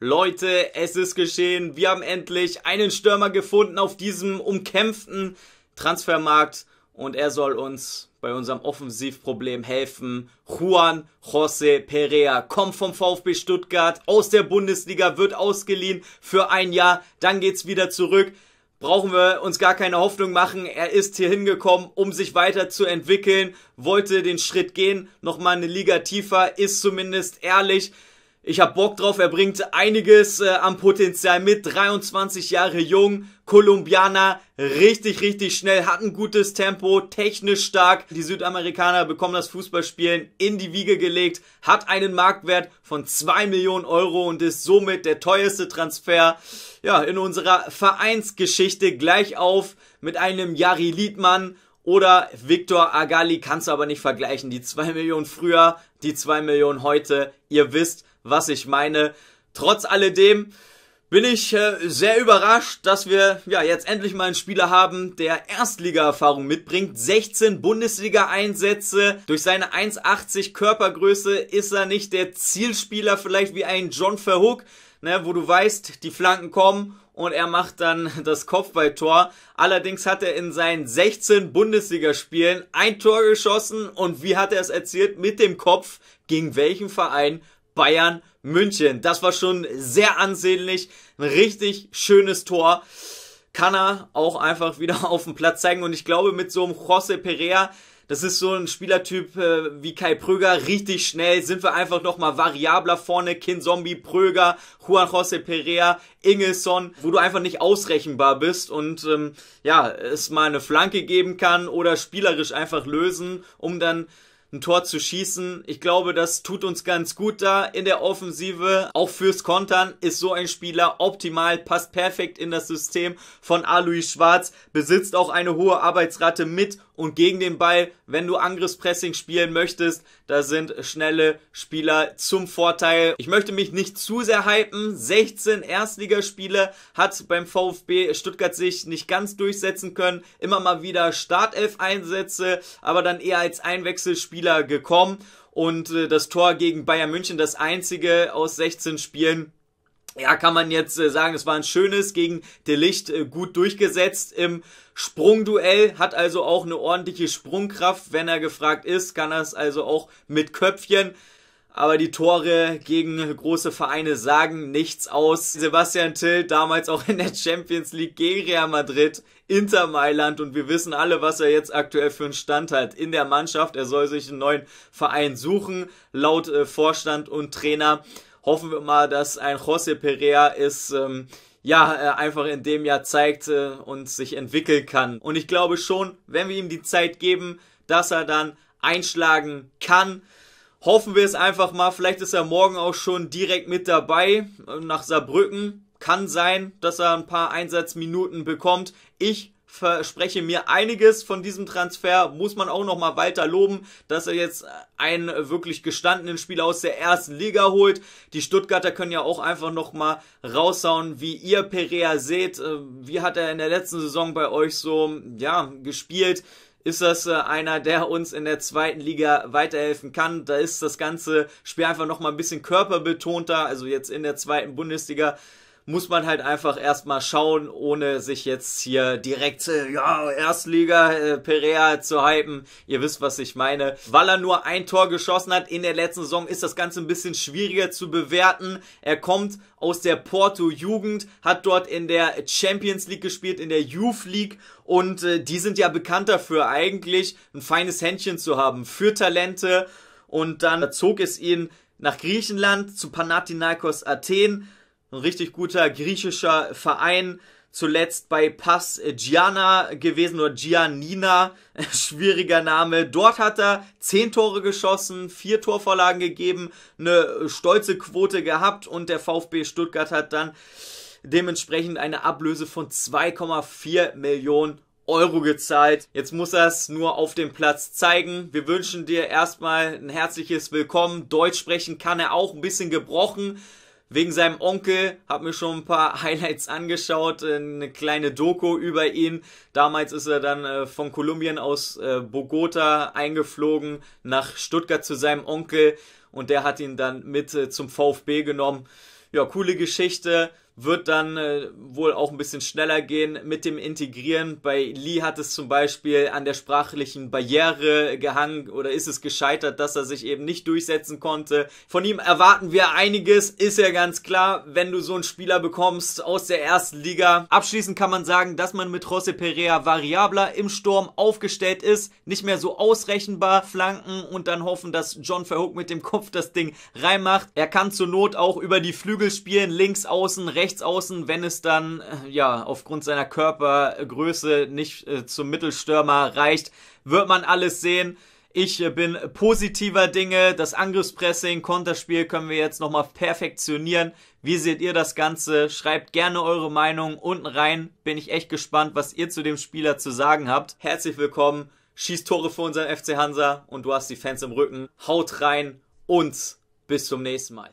Leute, es ist geschehen. Wir haben endlich einen Stürmer gefunden auf diesem umkämpften Transfermarkt und er soll uns bei unserem Offensivproblem helfen. Juan José Perea kommt vom VfB Stuttgart aus der Bundesliga, wird ausgeliehen für ein Jahr, dann geht's wieder zurück. Brauchen wir uns gar keine Hoffnung machen. Er ist hier hingekommen, um sich weiterzuentwickeln, wollte den Schritt gehen, nochmal eine Liga tiefer, ist zumindest ehrlich. Ich hab Bock drauf, er bringt einiges äh, am Potenzial mit. 23 Jahre jung, Kolumbianer, richtig, richtig schnell, hat ein gutes Tempo, technisch stark. Die Südamerikaner bekommen das Fußballspielen in die Wiege gelegt, hat einen Marktwert von 2 Millionen Euro und ist somit der teuerste Transfer ja, in unserer Vereinsgeschichte gleich auf mit einem Jari Liedmann oder Victor Agali kannst du aber nicht vergleichen. Die 2 Millionen früher, die 2 Millionen heute. Ihr wisst, was ich meine. Trotz alledem bin ich äh, sehr überrascht, dass wir ja jetzt endlich mal einen Spieler haben, der Erstliga-Erfahrung mitbringt. 16 Bundesliga-Einsätze. Durch seine 1,80 Körpergröße ist er nicht der Zielspieler vielleicht wie ein John Verhook, ne, wo du weißt, die Flanken kommen und er macht dann das Kopfballtor. Allerdings hat er in seinen 16 Bundesligaspielen ein Tor geschossen und wie hat er es erzielt? Mit dem Kopf gegen welchen Verein? Bayern München. Das war schon sehr ansehnlich, ein richtig schönes Tor. Kann er auch einfach wieder auf den Platz zeigen und ich glaube mit so einem José Perea, das ist so ein Spielertyp äh, wie Kai Pröger, richtig schnell. Sind wir einfach nochmal variabler vorne. Kin Zombie, Pröger, Juan José Perea, Ingelson, wo du einfach nicht ausrechenbar bist und ähm, ja, es mal eine Flanke geben kann oder spielerisch einfach lösen, um dann ein Tor zu schießen. Ich glaube, das tut uns ganz gut da in der Offensive. Auch fürs Kontern ist so ein Spieler optimal, passt perfekt in das System von Alois Schwarz, besitzt auch eine hohe Arbeitsrate mit und gegen den Ball, wenn du Angriffspressing spielen möchtest, da sind schnelle Spieler zum Vorteil. Ich möchte mich nicht zu sehr hypen. 16 Erstligaspiele hat beim VfB Stuttgart sich nicht ganz durchsetzen können. Immer mal wieder Startelf-Einsätze, aber dann eher als Einwechselspieler Spieler gekommen und äh, das Tor gegen Bayern München, das einzige aus 16 Spielen, ja, kann man jetzt äh, sagen, es war ein schönes gegen De Licht äh, gut durchgesetzt im Sprungduell, hat also auch eine ordentliche Sprungkraft. Wenn er gefragt ist, kann er es also auch mit Köpfchen aber die Tore gegen große Vereine sagen nichts aus. Sebastian Till damals auch in der Champions League gegen Real Madrid, Inter Mailand und wir wissen alle, was er jetzt aktuell für einen Stand hat in der Mannschaft. Er soll sich einen neuen Verein suchen, laut äh, Vorstand und Trainer. Hoffen wir mal, dass ein José Perea ist. Ähm, ja, äh, einfach in dem Jahr zeigt äh, und sich entwickeln kann. Und ich glaube schon, wenn wir ihm die Zeit geben, dass er dann einschlagen kann. Hoffen wir es einfach mal. Vielleicht ist er morgen auch schon direkt mit dabei äh, nach Saarbrücken. Kann sein, dass er ein paar Einsatzminuten bekommt. Ich verspreche mir einiges von diesem Transfer. Muss man auch nochmal weiter loben, dass er jetzt einen wirklich gestandenen Spieler aus der ersten Liga holt. Die Stuttgarter können ja auch einfach nochmal raushauen, wie ihr Perea seht. Äh, wie hat er in der letzten Saison bei euch so, ja, gespielt? ist das äh, einer, der uns in der zweiten Liga weiterhelfen kann. Da ist das ganze Spiel einfach nochmal ein bisschen körperbetonter, also jetzt in der zweiten Bundesliga muss man halt einfach erstmal schauen, ohne sich jetzt hier direkt, äh, ja, Erstliga äh, Perea zu hypen. Ihr wisst, was ich meine. Weil er nur ein Tor geschossen hat in der letzten Saison, ist das Ganze ein bisschen schwieriger zu bewerten. Er kommt aus der Porto Jugend, hat dort in der Champions League gespielt, in der Youth League und äh, die sind ja bekannt dafür eigentlich, ein feines Händchen zu haben für Talente und dann zog es ihn nach Griechenland zu Panathinaikos Athen ein richtig guter griechischer Verein. Zuletzt bei Pass Gianna gewesen oder Giannina, schwieriger Name. Dort hat er 10 Tore geschossen, 4 Torvorlagen gegeben, eine stolze Quote gehabt und der VfB Stuttgart hat dann dementsprechend eine Ablöse von 2,4 Millionen Euro gezahlt. Jetzt muss er es nur auf dem Platz zeigen. Wir wünschen dir erstmal ein herzliches Willkommen. Deutsch sprechen kann er auch ein bisschen gebrochen. Wegen seinem Onkel habe mir schon ein paar Highlights angeschaut, äh, eine kleine Doku über ihn. Damals ist er dann äh, von Kolumbien aus äh, Bogota eingeflogen nach Stuttgart zu seinem Onkel und der hat ihn dann mit zum VfB genommen. Ja, coole Geschichte wird dann äh, wohl auch ein bisschen schneller gehen mit dem Integrieren. Bei Lee hat es zum Beispiel an der sprachlichen Barriere gehangen oder ist es gescheitert, dass er sich eben nicht durchsetzen konnte. Von ihm erwarten wir einiges, ist ja ganz klar, wenn du so einen Spieler bekommst aus der ersten Liga. Abschließend kann man sagen, dass man mit José Perea variabler im Sturm aufgestellt ist, nicht mehr so ausrechenbar flanken und dann hoffen, dass John Verhoek mit dem Kopf das Ding reinmacht. Er kann zur Not auch über die Flügel spielen, links außen, rechts Rechtsaußen, wenn es dann äh, ja aufgrund seiner Körpergröße nicht äh, zum Mittelstürmer reicht, wird man alles sehen. Ich äh, bin positiver Dinge. Das Angriffspressing, Konterspiel können wir jetzt nochmal perfektionieren. Wie seht ihr das Ganze? Schreibt gerne eure Meinung unten rein. Bin ich echt gespannt, was ihr zu dem Spieler zu sagen habt. Herzlich willkommen. Schießt Tore für unseren FC Hansa und du hast die Fans im Rücken. Haut rein und bis zum nächsten Mal.